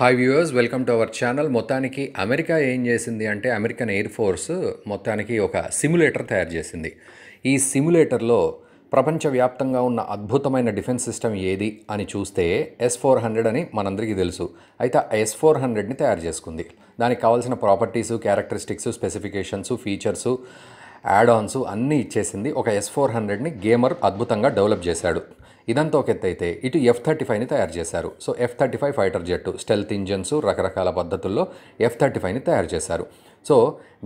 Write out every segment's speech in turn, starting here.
hi viewers welcome to our channel మొత్తానికి America ఏం చేసింది అంటే అమెరికన్ ఎయిర్ ఫోర్స్ మొత్తానికి ఒక సిమ్యులేటర్ తయారు చేసింది ఈ సిమ్యులేటర్లో ప్రపంచవ్యాప్తంగా ఉన్న అద్భుతమైన డిఫెన్స్ సిస్టమ్ ఏది అని చూస్తే ఎస్ ఫోర్ హండ్రెడ్ అని మనందరికీ తెలుసు అయితే ఆ ఎస్ ఫోర్ హండ్రెడ్ని తయారు చేసుకుంది దానికి కావాల్సిన properties characteristics specifications features add ons అన్నీ ఇచ్చేసింది ఒక ఎస్ ఫోర్ హండ్రెడ్ని గేమర్ అద్భుతంగా డెవలప్ చేశాడు ఇదంతా ఒక ఎత్తు అయితే ఇటు ఎఫ్ థర్టీ ఫైవ్ని తయారు చేశారు so F thirty five fighter jet stealth engines రకరకాల పద్ధతుల్లో ఎఫ్ థర్టీ ఫైవ్ని తయారు చేశారు సో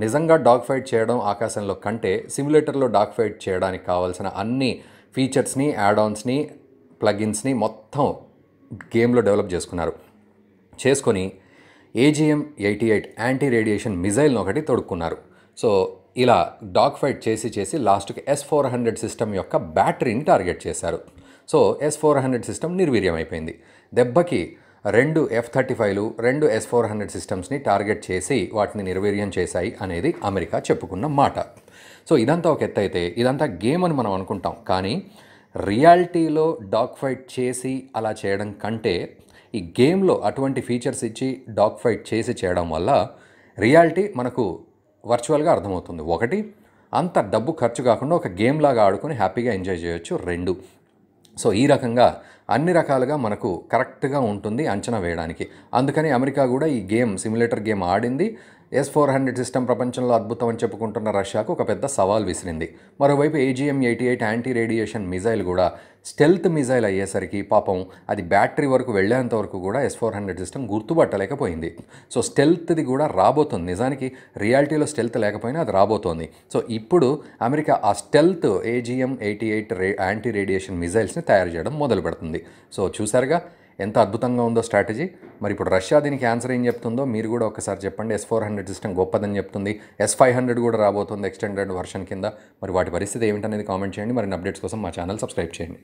నిజంగా డాగ్ ఫైట్ చేయడం ఆకాశంలో కంటే సిమ్యులేటర్లో డాగ్ ఫైట్ చేయడానికి కావాల్సిన అన్ని ఫీచర్స్ని యాడాన్స్ని ప్లగిన్స్ని మొత్తం గేమ్లో డెవలప్ చేసుకున్నారు చేసుకొని AGM eighty eight anti radiation మిజైల్ను ఒకటి తొడుక్కున్నారు సో ఇలా డాగ్ ఫైట్ చేసి చేసి లాస్ట్కి ఎస్ ఫోర్ హండ్రెడ్ సిస్టమ్ యొక్క బ్యాటరీని టార్గెట్ చేశారు so S four hundred system నిర్వీర్యమైపోయింది దెబ్బకి రెండు ఎఫ్ థర్టీ ఫైవ్లు రెండు ఎస్ ఫోర్ హండ్రెడ్ సిస్టమ్స్ని టార్గెట్ చేసి వాటిని నిర్వీర్యం చేశాయి అనేది అమెరికా చెప్పుకున్న మాట సో ఇదంతా ఒక ఎత్తు అయితే ఇదంతా గేమ్ అని మనం అనుకుంటాం కానీ రియాలిటీలో డాగ్ ఫైట్ చేసి అలా చేయడం కంటే ఈ గేమ్లో అటువంటి ఫీచర్స్ ఇచ్చి డాగ్ ఫైట్ చేసి చేయడం వల్ల రియాలిటీ మనకు వర్చువల్గా అర్థమవుతుంది ఒకటి అంత డబ్బు ఖర్చు కాకుండా ఒక గేమ్ లాగా ఆడుకొని హ్యాపీగా ఎంజాయ్ చేయొచ్చు రెండు సో ఈ రకంగా అన్ని రకాలుగా మనకు కరెక్ట్గా ఉంటుంది అంచనా వేయడానికి అందుకని అమెరికా కూడా ఈ గేమ్ సిమ్యులేటర్ గేమ్ ఆడింది ఎస్ ఫోర్ హండ్రెడ్ సిస్టమ్ ప్రపంచంలో అద్భుతం అని చెప్పుకుంటున్న రష్యాకు ఒక పెద్ద సవాల్ విసిరింది మరోవైపు AGM eighty eight anti radiation missile కూడా స్టెల్త్ మిజైల్ అయ్యేసరికి పాపం అది బ్యాటరీ వరకు వెళ్ళేంత వరకు కూడా ఎస్ ఫోర్ హండ్రెడ్ సిస్టమ్ గుర్తుపట్టలేకపోయింది సో స్టెల్త్ది కూడా రాబోతుంది నిజానికి రియాలిటీలో స్టెల్త్ లేకపోయినా అది రాబోతోంది సో ఇప్పుడు అమెరికా ఆ స్టెల్త్ ఏజీఎం ఎయిటీ ఎయిట్ రే యాంటీ రేడియేషన్ మిజైల్స్ని తయారు చేయడం మొదలు పెడుతుంది సో చూసారుగా ఎంత అద్భుతంగా ఉందో స్ట్రాటజీ మరి ఇప్పుడు రష్యా దీనికి ఆన్సర్ ఏం చెప్తుందో మీరు కూడా ఒకసారి చెప్పండి ఎస్ ఫోర్ హండ్రెడ్ సిస్టమ్ గొప్పదని చెప్తుంది ఎస్ ఫైవ్ హండ్రెడ్ కూడా రాబోతుంది ఎక్స్టెండెడ్ వర్షన్ కింద మరి వాటి పరిస్థితి ఏమిటనేది కామెంట్ చేయండి మరిన్ని అప్డేట్స్ కోసం మా ఛానల్ సబ్స్క్రైబ్ చేయండి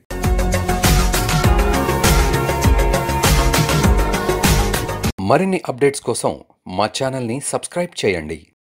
మరిన్ని అప్డేట్స్ కోసం మా ఛానల్ని సబ్స్క్రైబ్ చేయండి